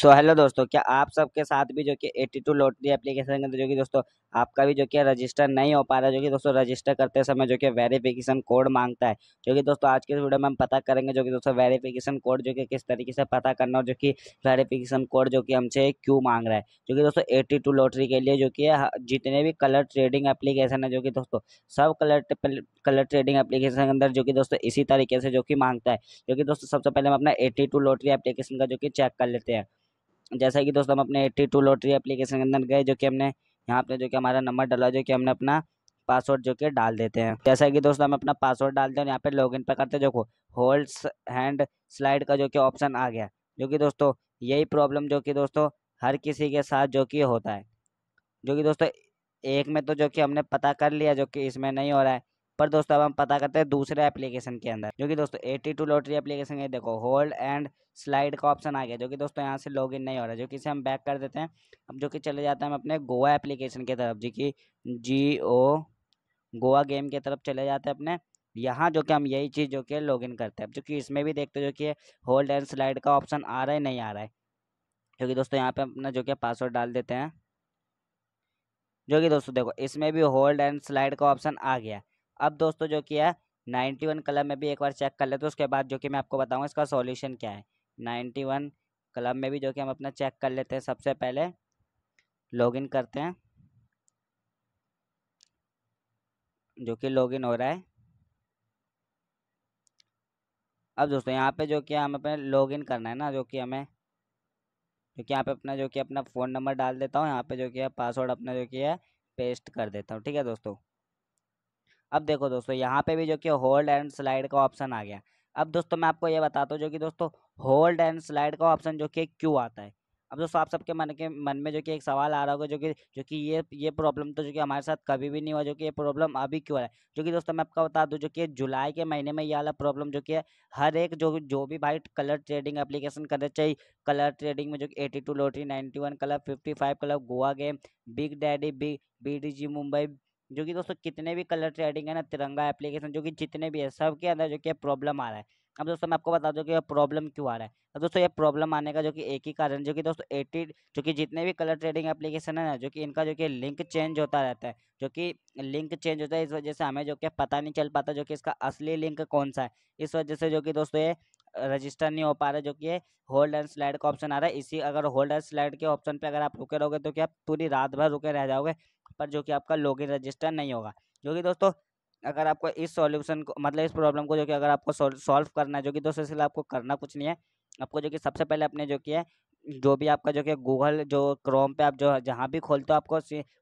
so hello दोस्तों क्या आप सबके साथ भी जो कि 82 लॉटरी एप्लीकेशन के अंदर जो कि दोस्तों आपका भी जो कि रजिस्टर नहीं हो पा रहा है जो कि दोस्तों रजिस्टर करते समय जो कि वेरिफिकेशन कोड मांगता है जो कि दोस्तों आज के वीडियो में हम पता करेंगे जो कि दोस्तों वेरिफिकेशन कोड जो कि किस तरीके से पता करना और जो कि वेरिफिकेशन कोड जो कि हमसे क्यों मांग रहा है जो कि दोस्तों एट्टी लॉटरी के लिए जो कि जितने भी कलर ट्रेडिंग एप्लीकेशन है जो कि दोस्तों सब कलर कलर ट्रेडिंग एप्लीकेशन के अंदर जो कि दोस्तों इसी तरीके से जो कि मांगता है जो कि दोस्तों सबसे पहले हम अपना एट्टी लॉटरी एप्लीकेशन का जो कि चेक कर लेते हैं जैसा कि दोस्तों हम अपने एट्टी टू लॉटरी एप्लीकेशन के अंदर गए जो कि हमने यहाँ पे जो कि हमारा नंबर डाला जो कि हमने अपना पासवर्ड जो कि डाल देते हैं जैसा कि दोस्तों हम अपना पासवर्ड डालते हैं यहाँ पे इन पे करते हैं जो होल्ड्स हैंड स्लाइड का जो कि ऑप्शन आ गया जो कि दोस्तों यही प्रॉब्लम जो कि दोस्तों हर किसी के साथ जो कि होता है जो कि दोस्तों एक में तो जो कि हमने पता कर लिया जो कि इसमें नहीं हो रहा है पर दोस्तों अब हम पता करते हैं दूसरे एप्लीकेशन के अंदर जो कि दोस्तों एटी टू लॉटरी एप्लीकेशन है देखो होल्ड एंड स्लाइड का ऑप्शन आ गया जो कि दोस्तों यहाँ से लॉगिन नहीं हो रहा जो कि इसे हम बैक कर देते हैं अब जो कि चले जाते हैं हम अपने गोवा एप्लीकेशन की तरफ जो कि जी ओ गोवा गेम की तरफ चले जाते हैं अपने यहाँ जो कि हम यही चीज़ जो कि लॉगिन करते हैं जो कि इसमें भी देखते हैं जो कि होल्ड एंड स्लाइड का ऑप्शन आ रहा है नहीं आ रहा है जो कि दोस्तों यहाँ पे अपना जो कि पासवर्ड डाल देते हैं जो कि दोस्तों देखो इसमें भी होल्ड एंड स्लाइड का ऑप्शन आ गया अब दोस्तों जो कि है नाइन्टी वन क्लब में भी एक बार चेक कर लेते तो उसके बाद जो कि मैं आपको बताऊँगा इसका सॉल्यूशन क्या है नाइन्टी वन क्लब में भी जो कि हम अपना चेक कर लेते हैं सबसे पहले लॉगिन करते हैं जो कि लॉगिन हो रहा है अब दोस्तों यहाँ पे जो कि हम अपने लॉगिन करना है ना जो कि हमें जो कि यहाँ पे अपना जो कि अपना फ़ोन नंबर डाल देता हूँ यहाँ पे जो कि पासवर्ड अपना जो कि है पेस्ट कर देता हूँ ठीक है दोस्तों अब देखो दोस्तों यहाँ पे भी जो कि होल्ड एंड स्लाइड का ऑप्शन आ गया अब दोस्तों मैं आपको ये बताता हूँ जो कि दोस्तों होल्ड एंड स्लाइड का ऑप्शन जो कि क्यों आता है अब दोस्तों आप सबके मन के मन में जो कि एक सवाल आ रहा होगा जो कि जो कि ये ये प्रॉब्लम तो जो कि हमारे साथ कभी भी नहीं हुआ जो कि ये प्रॉब्लम अभी क्यों है जो कि दोस्तों मैं आपको बता दूं जो कि जुलाई के महीने में ये वाला प्रॉब्लम जो कि है हर एक जो जो भी भाई कलर ट्रेडिंग एप्लीकेशन करना चाहिए कलर ट्रेडिंग में जो कि eighty two lottery ninety one club fifty five club Goa game big daddy big B D G Mumbai जो कि दोस्तों कितने भी कलर ट्रेडिंग है ना तिरंगा एप्लीकेशन जो कि जितने भी है सबके अंदर जो कि प्रॉब्लम आ रहा है अब दोस्तों मैं आपको बता दूं कि यह प्रॉब्लम क्यों आ रहा है अब दोस्तों ये प्रॉब्लम आने का जो कि एक ही कारण जो कि दोस्तों एटी जो कि जितने भी कलर ट्रेडिंग एप्लीकेशन है ना जो कि इनका जो कि लिंक चेंज होता रहता है जो कि लिंक चेंज होता है इस वजह से हमें जो कि पता नहीं चल पाता जो कि इसका असली लिंक कौन सा है इस वजह से जो कि दोस्तों ये रजिस्टर नहीं हो पा रहा है जो कि होल्ड एंड स्लाइड का ऑप्शन आ रहा है इसी अगर होल्ड एंड स्लाइड के ऑप्शन पे अगर आप रुके रहोगे तो क्या पूरी रात भर रुके रह जाओगे पर जो कि आपका लॉगिन रजिस्टर नहीं होगा जो कि दोस्तों अगर आपको इस सॉल्यूशन को मतलब इस प्रॉब्लम को जो कि अगर आपको सॉल्व करना है जो कि दोस्तों इसलिए आपको करना कुछ नहीं है आपको जो कि सबसे पहले अपने जो कि है जो भी आपका जो कि गूगल जो क्रोम पे आप जो जहाँ भी खोलते हो आपको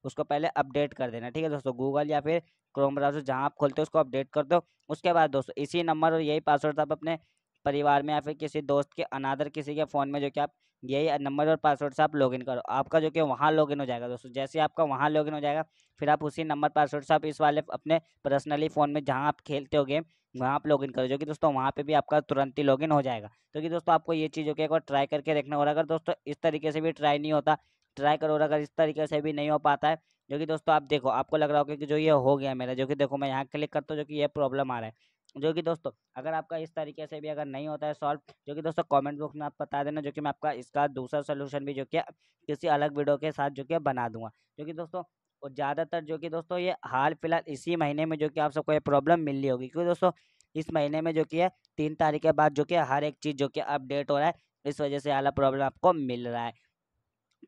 उसको पहले अपडेट कर देना ठीक है दोस्तों गूगल या फिर क्रोम ब्राउजर जहाँ आप खोलते हो उसको अपडेट कर दो उसके बाद दोस्तों इसी नंबर और यही पासवर्ड आप अपने परिवार में या फिर किसी दोस्त के अनादर किसी के फ़ोन में जो कि आप यही नंबर और पासवर्ड से आप लॉगिन करो आपका जो कि वहाँ लॉगिन हो जाएगा दोस्तों जैसे आपका वहाँ लॉगिन हो जाएगा फिर आप उसी नंबर पासवर्ड से आप इस वाले अपने पर्सनली फ़ोन में जहाँ आप खेलते हो गेम वहाँ आप लॉगिन करो जो कि दोस्तों वहाँ पे भी आपका तुरंत ही लॉगिन हो जाएगा तो कि दोस्तों आपको ये चीज़ जो कि एक बार ट्राई करके देखना होगा अगर दोस्तों इस तरीके से भी ट्राई नहीं होता ट्राई करो और अगर इस तरीके से भी नहीं हो पाता है जो कि दोस्तों आप देखो आपको लग रहा होगा कि जो ये हो गया मेरा जो कि देखो मैं यहाँ क्लिक करता हूँ जो कि ये प्रॉब्लम आ रहा है जो कि दोस्तों अगर आपका इस तरीके से भी अगर नहीं होता है सॉल्व जो कि दोस्तों कमेंट बॉक्स में आप बता देना जो कि मैं आपका इसका दूसरा सोल्यूशन भी जो कि किसी अलग वीडियो के साथ जो कि बना दूंगा जो कि दोस्तों और ज़्यादातर जो कि दोस्तों ये हाल फिलहाल इसी महीने में जो कि आप सबको ये प्रॉब्लम मिल रही होगी क्योंकि दोस्तों इस महीने में जो कि है तीन तारीख के बाद जो कि हर एक चीज़ जो कि अपडेट हो रहा है इस वजह से अला प्रॉब्लम आपको मिल रहा है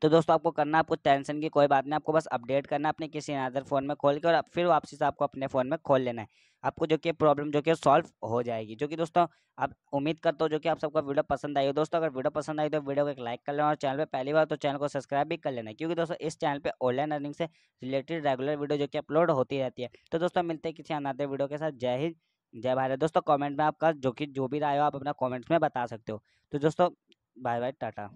तो दोस्तों आपको करना आपको टेंशन की कोई बात नहीं आपको बस अपडेट करना अपने किसी अदर फ़ोन में खोल के और फिर वापसी से आपको अपने फ़ोन में खोल लेना है आपको जो कि प्रॉब्लम जो कि सॉल्व हो जाएगी जो कि दोस्तों आप उम्मीद करते हो जो कि आप सबको वीडियो पसंद आई हो दोस्तों अगर वीडियो पसंद आई तो वीडियो को एक लाइक कर लेना और चैनल पर पहली बार तो चैनल को सब्सक्राइब भी कर लेना क्योंकि दोस्तों इस चैनल पर ऑनलाइन अर्निंग से रिलेटेड रेगुलर वीडियो जो कि अपलोड होती रहती है तो दोस्तों मिलते हैं किसी अनादर वीडियो के साथ जय हिंद जय भारत दोस्तों कॉमेंट में आपका जो कि जो भी राय हो आप अपना कॉमेंट्स में बता सकते हो तो दोस्तों बाय बाय टाटा